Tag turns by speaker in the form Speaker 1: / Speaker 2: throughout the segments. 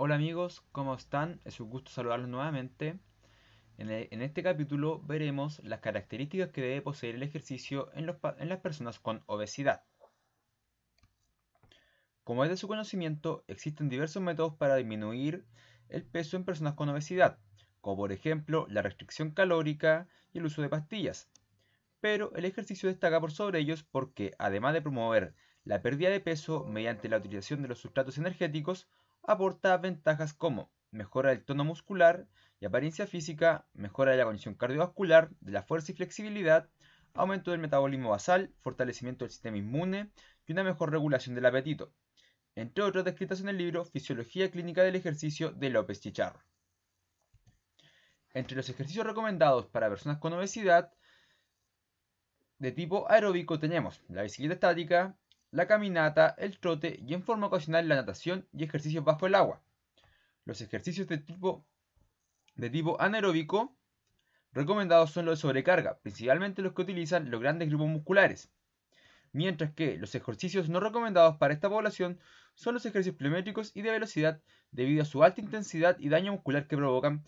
Speaker 1: Hola amigos, ¿cómo están? Es un gusto saludarlos nuevamente. E, en, este capítulo veremos las características que debe poseer el ejercicio en, en las personas con obesidad. Como es de su conocimiento, existen diversos métodos para disminuir el peso en personas con obesidad, como por ejemplo la restricción calórica y el uso de pastillas. Pero el ejercicio destaca por sobre ellos porque, además de promover la pérdida de peso mediante la utilización de los sustratos energéticos, aporta ventajas como mejora del tono muscular y apariencia física, mejora de la condición cardiovascular, de la fuerza y flexibilidad, aumento del metabolismo basal, fortalecimiento del sistema inmune y una mejor regulación del apetito, entre otras descritas en el libro Fisiología Clínica del Ejercicio de López Chicharro. Entre los ejercicios recomendados para personas con obesidad de tipo aeróbico tenemos la bicicleta estática, la caminata, el trote y en forma ocasional la natación y ejercicios bajo el agua. Los ejercicios de tipo, anaeróbico recomendados son los de sobrecarga, principalmente los que utilizan los grandes grupos musculares. Mientras que los ejercicios no recomendados para esta población son los ejercicios pliométricos y de velocidad debido a su alta intensidad y daño muscular que provocan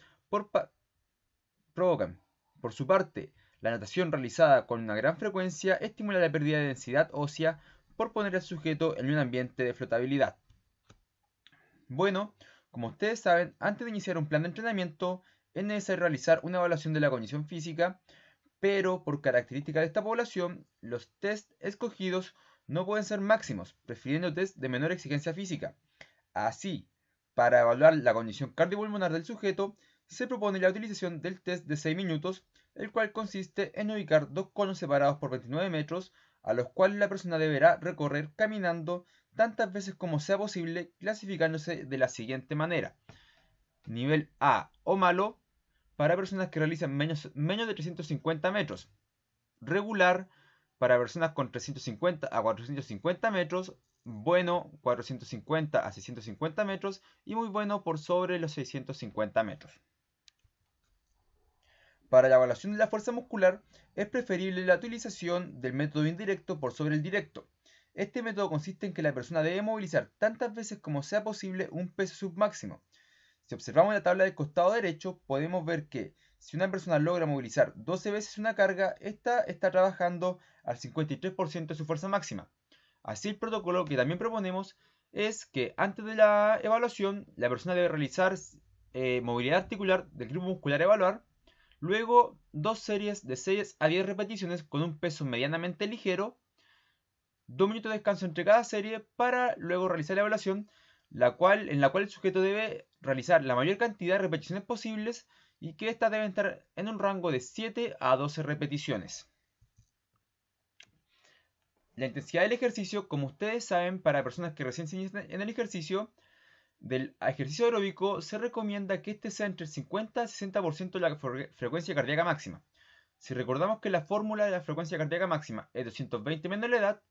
Speaker 1: provocan. por su parte, la natación realizada con una gran frecuencia estimula la pérdida de densidad ósea por poner al sujeto en un ambiente de flotabilidad. Bueno, como ustedes saben, antes de iniciar un plan de entrenamiento es necesario realizar una evaluación de la condición física, pero por característica de esta población, los test escogidos no pueden ser máximos, prefiriendo test de menor exigencia física. Así, para evaluar la condición cardiopulmonar del sujeto, se propone la utilización del test de 6 minutos, el cual consiste en ubicar dos conos separados por 29 metros a los cuales la persona deberá recorrer caminando tantas veces como sea posible, clasificándose de la siguiente manera. Nivel A o malo para personas que realizan menos, menos de 350 metros. Regular para personas con 350 a 450 metros. Bueno 450 a 650 metros. Y muy bueno por sobre los 650 metros. Para la evaluación de la fuerza muscular es preferible la utilización del método indirecto por sobre el directo. Este método consiste en que la persona debe movilizar tantas veces como sea posible un peso submáximo. Si observamos la tabla del costado derecho, podemos ver que si una persona logra movilizar 12 veces una carga, esta está trabajando al 53% de su fuerza máxima. Así el protocolo que también proponemos es que antes de la evaluación, la persona debe realizar eh, movilidad articular del grupo muscular a evaluar Luego, dos series de 6 a 10 repeticiones con un peso medianamente ligero. Dos minutos de descanso entre cada serie para luego realizar la evaluación, la cual, en la cual el sujeto debe realizar la mayor cantidad de repeticiones posibles y que estas deben estar en un rango de 7 a 12 repeticiones. La intensidad del ejercicio, como ustedes saben, para personas que recién se inician en el ejercicio, del ejercicio aeróbico se recomienda que este sea entre el 50 y 60% de la frecuencia cardíaca máxima. Si recordamos que la fórmula de la frecuencia cardíaca máxima es 220 menos la edad,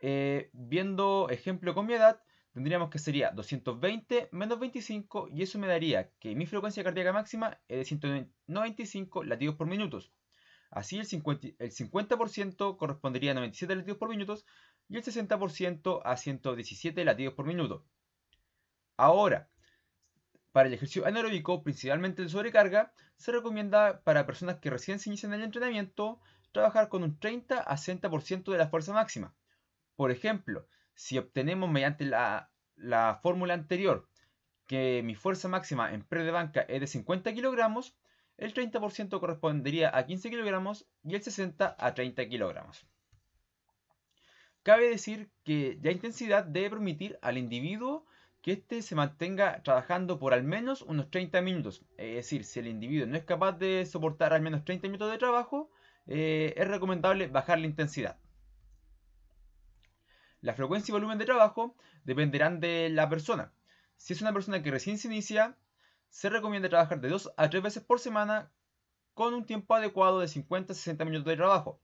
Speaker 1: eh, viendo ejemplo con mi edad, tendríamos que sería 220 menos 25 y eso me daría que mi frecuencia cardíaca máxima es de 195 latidos por minutos. Así el 50%, el 50 correspondería a 97 latidos por minutos y el 60% a 117 latidos por minuto. Ahora, para el ejercicio anaeróbico, principalmente el sobrecarga, se recomienda para personas que recién se inician el entrenamiento trabajar con un 30 a 60% de la fuerza máxima. Por ejemplo, si obtenemos mediante la, la fórmula anterior que mi fuerza máxima en pre de banca es de 50 kilogramos, el 30% correspondería a 15 kilogramos y el 60 a 30 kilogramos. Cabe decir que la intensidad debe permitir al individuo que éste se mantenga trabajando por al menos unos 30 minutos. Es decir, si el individuo no es capaz de soportar al menos 30 minutos de trabajo, eh, es recomendable bajar la intensidad. La frecuencia y volumen de trabajo dependerán de la persona. Si es una persona que recién se inicia, se recomienda trabajar de 2 a 3 veces por semana con un tiempo adecuado de 50 a 60 minutos de trabajo.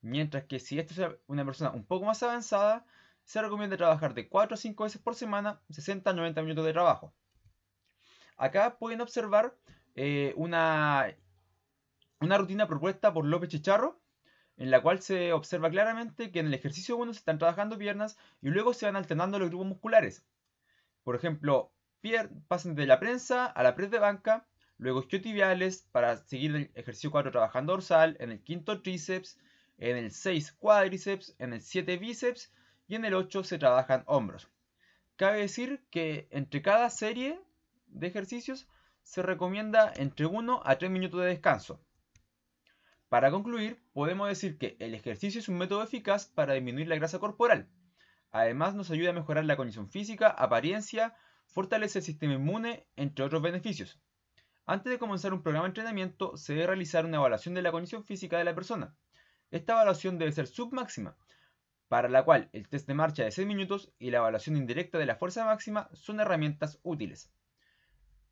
Speaker 1: Mientras que si esta es una persona un poco más avanzada, se recomienda trabajar de 4 a 5 veces por semana, 60 a 90 minutos de trabajo. Acá pueden observar eh, una, rutina propuesta por López Chicharro, en la cual se observa claramente que en el ejercicio 1 se están trabajando piernas y luego se van alternando los grupos musculares. Por ejemplo, pasan de la prensa a la pres de banca, luego isquiotibiales para seguir el ejercicio 4 trabajando dorsal, en el quinto tríceps, en el 6 cuádriceps, en el 7 bíceps y en el 8 se trabajan hombros. Cabe decir que entre cada serie de ejercicios se recomienda entre 1 a 3 minutos de descanso. Para concluir, podemos decir que el ejercicio es un método eficaz para disminuir la grasa corporal. Además, nos ayuda a mejorar la condición física, apariencia, fortalece el sistema inmune, entre otros beneficios. Antes de comenzar un programa de entrenamiento, se debe realizar una evaluación de la condición física de la persona. Esta evaluación debe ser submáxima, para la cual el test de marcha de 6 minutos y la evaluación indirecta de la fuerza máxima son herramientas útiles.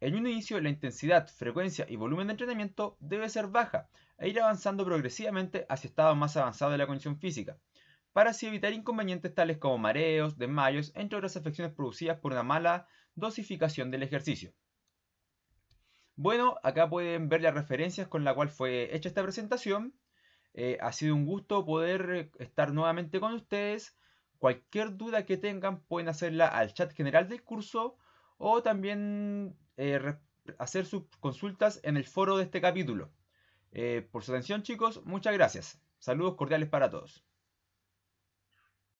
Speaker 1: En un inicio, la intensidad, frecuencia y volumen de entrenamiento debe ser baja e ir avanzando progresivamente hacia estados más avanzados de la condición física, para así evitar inconvenientes tales como mareos, desmayos, entre otras afecciones producidas por una mala dosificación del ejercicio. Bueno, acá pueden ver las referencias con la cual fue hecha esta presentación. Eh, ha sido un gusto poder eh, estar nuevamente con ustedes. Cualquier duda que tengan pueden hacerla al chat general del curso o también eh, hacer sus consultas en el foro de este capítulo. por su atención chicos, muchas gracias. Saludos cordiales para todos.